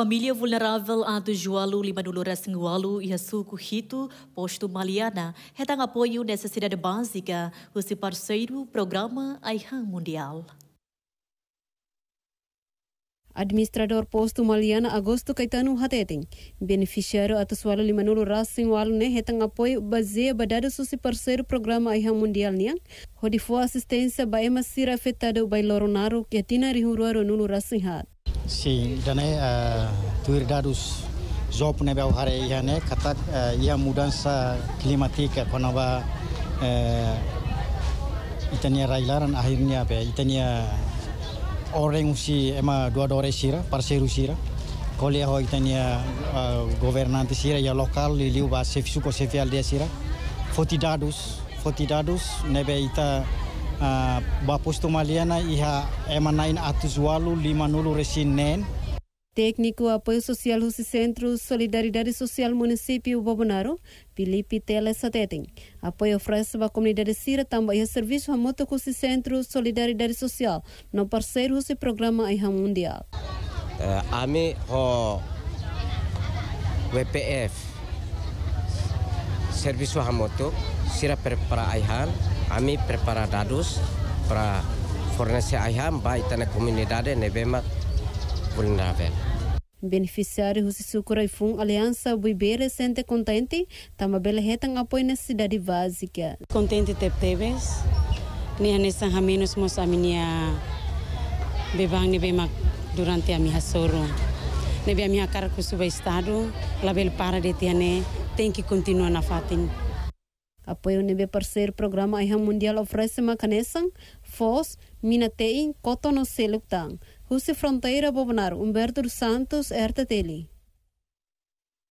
Família vulnerável atau jualu Joalu Limanulura Sengualu e suku hitu Rito, posto Maliana, retém apoio necessidade básica, o seu parceiro programa Aihan Mundial. Administrador posto Maliana Agosto Kaitanu Hateting, beneficiário atau Tsualo Limanulu Racing Walu ne retang apoio baseia badado susi parceiro programa Aihan Mundial niang, rodifo assistência baema sira afetado bailoro naru que tina rihurua nulu Racing Hat. Sì, da noi uh, kata zopne ব্যবহারে এখানে খাতা ইয়া মুডানসা ক্লিমাতিক কোনাবা ইতানিয়া akhirnya আহিরনিয়া itania orang usi ema dua dore resira parseru sira kolia ho itania eh, governante sira ya lokal li liu ba sefsu ko sefial dia sira fotidadus fotidadus nebe ita Ah, bapustumaliana iha emanain atus walu lima nulu resinen. Tekniku Apoio sosial husi Centro Solidariedade sosial Município Bobonaro, Felipe Tele Satetem. Apoio oferece à comunidade Cira também o serviço remoto Rusi Centro Solidariedade Social, no parceiro Rusi Programa Iha Mundial. Uh, ami ho WPF, serviço remoto, Cira Prepara Ihan, Ami dados para fornecer a ramba e na comunidade Nebemat vulnerável. Beneficiários e Sucuraifum Aliança Buibere sente contente, também retam apoio na cidade básica. Contente te teves, nem nessa ramenos mos a minha bebang nebemak durante a minha soro. Nebe a minha cara com o estado, label para de tiane, tem que continuar na fatin. Apoio nebe parceiro programa Aiha Mundial oferece macanesan, Foz, Minatein, Cotonou Seluktang. Rússia Fronteira Bobonar, Humberto Santos, Teli.